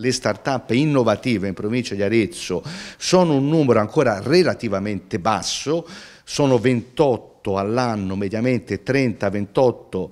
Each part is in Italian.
le start-up innovative in provincia di Arezzo sono un numero ancora relativamente basso, sono 28 all'anno, mediamente 30-28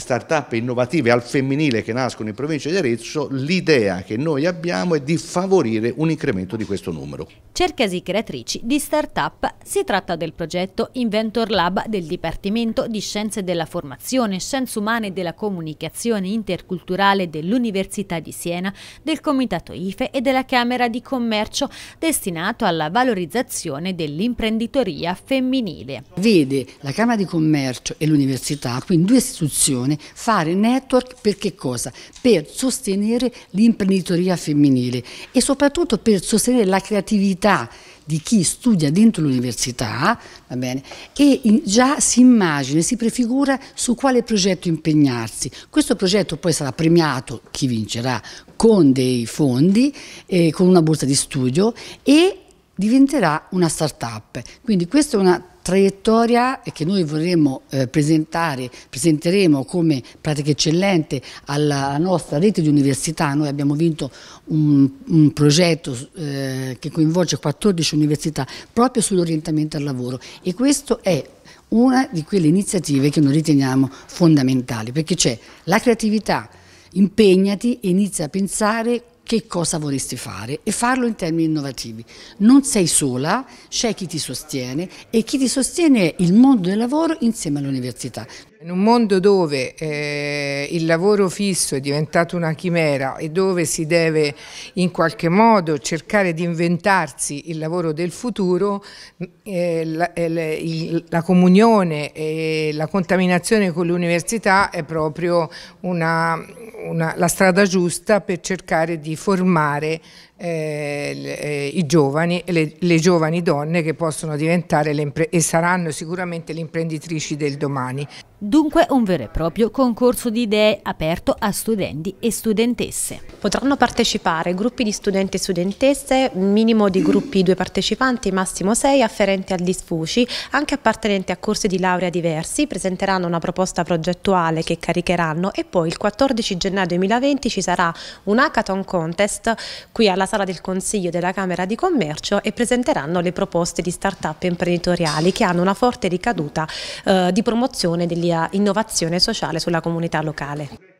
start-up innovative al femminile che nascono in provincia di Arezzo, l'idea che noi abbiamo è di favorire un incremento di questo numero. Cercasi creatrici di start-up. Si tratta del progetto Inventor Lab del Dipartimento di Scienze della Formazione, Scienze Umane e della Comunicazione Interculturale dell'Università di Siena, del Comitato IFE e della Camera di Commercio, destinato alla valorizzazione dell'imprenditoria femminile. Vede la Camera di Commercio e l'Università, quindi due istituzioni comunicazione, fare network per che cosa? Per sostenere l'imprenditoria femminile e soprattutto per sostenere la creatività di chi studia dentro l'università va bene, e già si immagina, si prefigura su quale progetto impegnarsi. Questo progetto poi sarà premiato, chi vincerà, con dei fondi, eh, con una borsa di studio e diventerà una start-up. Quindi questa è una traiettoria che noi vorremmo eh, presentare, presenteremo come pratica eccellente alla nostra rete di università. Noi abbiamo vinto un, un progetto eh, che coinvolge 14 università proprio sull'orientamento al lavoro e questo è una di quelle iniziative che noi riteniamo fondamentali perché c'è la creatività, impegnati e inizia a pensare che cosa vorresti fare e farlo in termini innovativi. Non sei sola, c'è chi ti sostiene e chi ti sostiene è il mondo del lavoro insieme all'università. In un mondo dove eh, il lavoro fisso è diventato una chimera e dove si deve in qualche modo cercare di inventarsi il lavoro del futuro, eh, la, eh, la, comunione e la contaminazione con l'università è proprio una, una, la strada giusta per cercare di formare eh, eh, i giovani, le, le, giovani donne che possono diventare e saranno sicuramente le imprenditrici del domani. Dunque un vero e proprio concorso di idee aperto a studenti e studentesse. Potranno partecipare gruppi di studenti e studentesse, minimo di gruppi due partecipanti, massimo sei, afferenti al disfuci, anche appartenenti a corsi di laurea diversi, presenteranno una proposta progettuale che caricheranno e poi il 14 gennaio 2020 ci sarà un hackathon contest qui alla alla sala del Consiglio della Camera di Commercio e presenteranno le proposte di start-up imprenditoriali che hanno una forte ricaduta eh, di promozione dell'innovazione sociale sulla comunità locale.